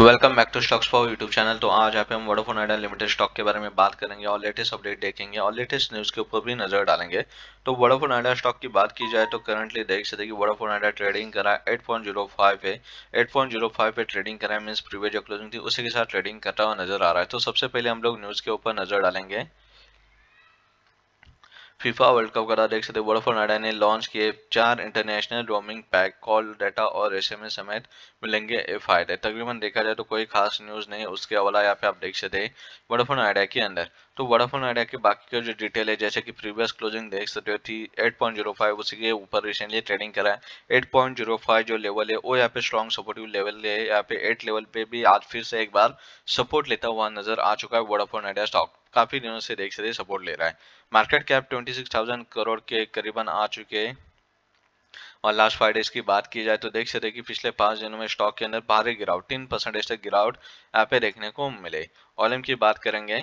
welcome back to stocks for YouTube channel तो आज आप हम वोडाफोन आइडिया लिमिटेड स्टॉक के बारे में बात करेंगे और लेटेस्ट अपडेट देखेंगे और लेटेस्ट न्यूज़ के ऊपर भी नजर डालेंगे तो वोडाफोन आइडिया स्टॉक की बात की जाए तो करंटली देख सकते कि वोडाफोन आइडिया ट्रेडिंग करा 8.05 पे फाइव पे ट्रेडिंग करा मीन्स प्रीवियस जो क्लोजिंग थी उसी के साथ ट्रेडिंग करता हुआ नजर आ रहा है तो सबसे पहले हम लोग न्यूज़ के ऊपर नजर डालेंगे फीफा वर्ल्ड कप करा देख सकते वोडाफोन आइडिया ने लॉन्च किए चार international roaming pack call data और एस एम एस समेत मिलेंगे फायदे तकरीबन देखा जाए तो कोई खास न्यूज़ नहीं उसके अवला यहाँ पे आप देख सकते वोडाफोन आइडिया के अंदर तो वोडाफोन आइडिया के बाकी का जो डिटेल है जैसे कि प्रीवियस क्लोजिंग देख सकते हो थी 8.05 उसी के ऊपर रिसेंटली ट्रेडिंग करा है फाइव oh जो लेवल है वो यहाँ पे स्ट्रॉन्ग सपोर्टिव लेवल है यहाँ पे एट लेवल पे भी आज फिर से एक बार सपोर्ट लेता हुआ नजर आ चुका है वोडाफोन आइडिया स्टॉक काफी दिनों से देख सकते सपोर्ट ले रहा है मार्केट कैप 26,000 करोड़ के करीबन आ चुके हैं और लास्ट फाइव डेज की बात की जाए तो देख सकते कि पिछले पांच दिनों में स्टॉक के अंदर भारी गिरावट तीन परसेंटेज तक गिरावट यहाँ पे देखने को मिले ऑलम की बात करेंगे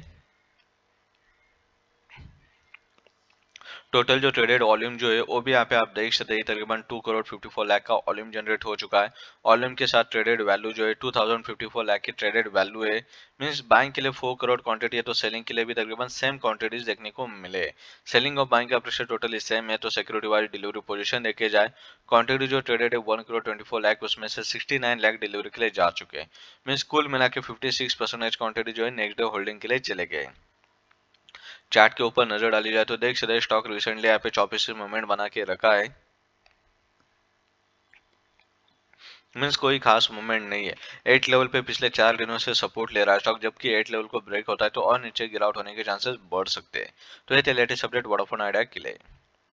टोटल जो ट्रेडेड वॉल्यूम जो है वो भी यहाँ पे आप देख सकते हैं तकरीबन two crore fifty four lakh का वॉल्यूम जनरेट हो चुका है वॉल्यूम के साथ ट्रेडेड वैल्यू जो है two thousand fifty four lakh की ट्रेडेड वैल्यू है मीन्स बाइंग के लिए फोर करोड़ क्वांटिटी है तो सेलिंग के लिए भी तकरीबन सेम क्वांटिटीज देखने को मिले सेलिंग और बाइंग का प्रेशर टोटली सेम है तो सिक्योरिटी वाली डिलीवरी पोजिशन देखे जाए क्वांटिटी जो ट्रेडेड है one crore twenty four lakh उसमें से सिक्सटी नाइन लाख डिलीवरी के लिए जा चुके हैं मीन्स कुल मिला के फिफ्टी सिक्स परसेंटेज क्वांटिटी जो है नेगेटिव होल्डिंग के लिए चले गए चार्ट के ऊपर नजर डाली जाए तो देख सकते स्टॉक रिसेंटली यहाँ पे चौबीस मूवमेंट बना के रखा है मीन्स कोई खास मूवमेंट नहीं है एट लेवल पे पिछले चार दिनों से सपोर्ट ले रहा है स्टॉक जबकि एट लेवल को ब्रेक होता है तो और नीचे गिरावट होने के चांसेस बढ़ सकते हैं तो ये थे लेटेस्ट अपडेट वोडाफोन आइडिया के लिए